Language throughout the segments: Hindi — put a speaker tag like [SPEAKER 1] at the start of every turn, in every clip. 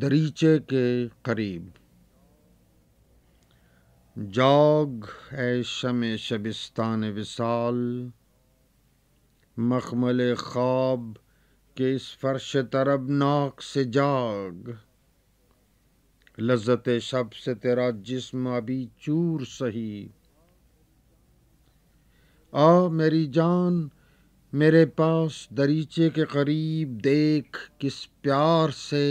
[SPEAKER 1] दरीचे के करीब जाग ए शम शबिस्तान विसाल मखमल ख्वाब के इस फर्श नाक से जाग लज्जत शब से तेरा जिस्म अभी चूर सही आ मेरी जान मेरे पास दरीचे के करीब देख किस प्यार से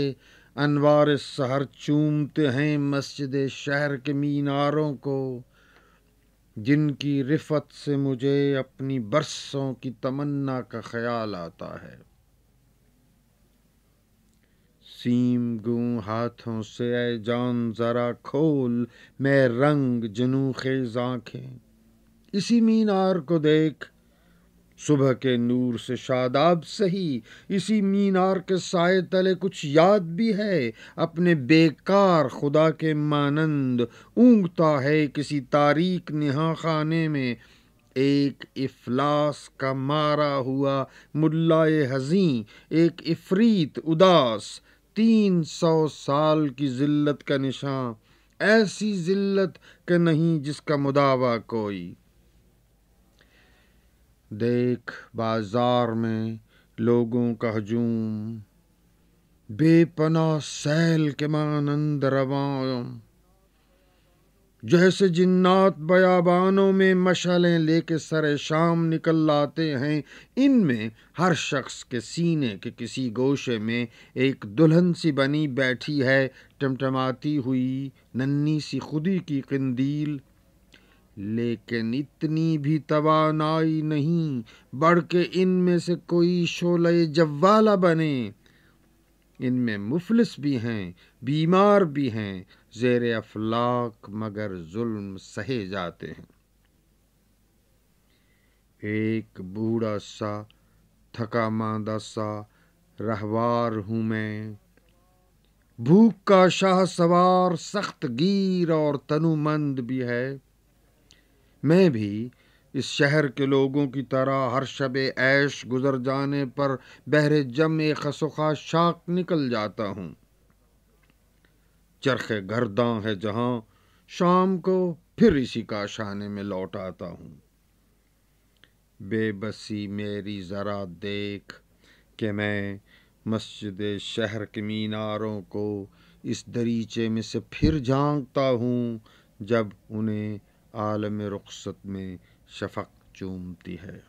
[SPEAKER 1] अनवार शहर चूमते हैं मस्जिद शहर के मीनारों को जिनकी रिफत से मुझे अपनी बरसों की तमन्ना का ख्याल आता है सीम गू हाथों से ऐ जान जरा खोल मैं रंग जनू खेज इसी मीनार को देख सुबह के नूर से शादाब सही इसी मीनार के साय तले कुछ याद भी है अपने बेकार खुदा के मानंद ऊँगता है किसी तारीख नहा खाने में एक इफलास का मारा हुआ मुल्ला हजी एक इफरीत उदास तीन सौ साल की जिल्लत का निशान ऐसी जिल्लत के नहीं जिसका मुदावा कोई देख बाजार में लोगों का हजूम बेपना सैल के मानंद रवान जैसे जिन्नात बयाबानों में मशालें लेके सर शाम निकल लाते हैं इनमें हर शख्स के सीने के किसी गोशे में एक दुल्हन सी बनी बैठी है टमटमाती हुई नन्ही सी खुदी की कंदील लेकिन इतनी भी तवानाई नहीं बढ़ के इनमें से कोई शोले जवाला बने इनमें मुफलिस भी हैं बीमार भी हैं जेर अफलाक मगर जुल्म सहे जाते हैं एक बूढ़ा सा थका मांदा सा रहवार हूं मैं भूख का शाह सवार सख्त गिर और तनुमंद भी है मैं भी इस शहर के लोगों की तरह हर शब ऐश गुजर जाने पर बहरे जम खसुखा शाख निकल जाता हूँ चरखे गर्दा है जहाँ शाम को फिर इसी काशाने में लौट आता हूँ बेबसी मेरी ज़रा देख के मैं मस्जिद शहर के मीनारों को इस दरीचे में से फिर झांकता हूँ जब उन्हें आलम रुखसत में शफक चूमती है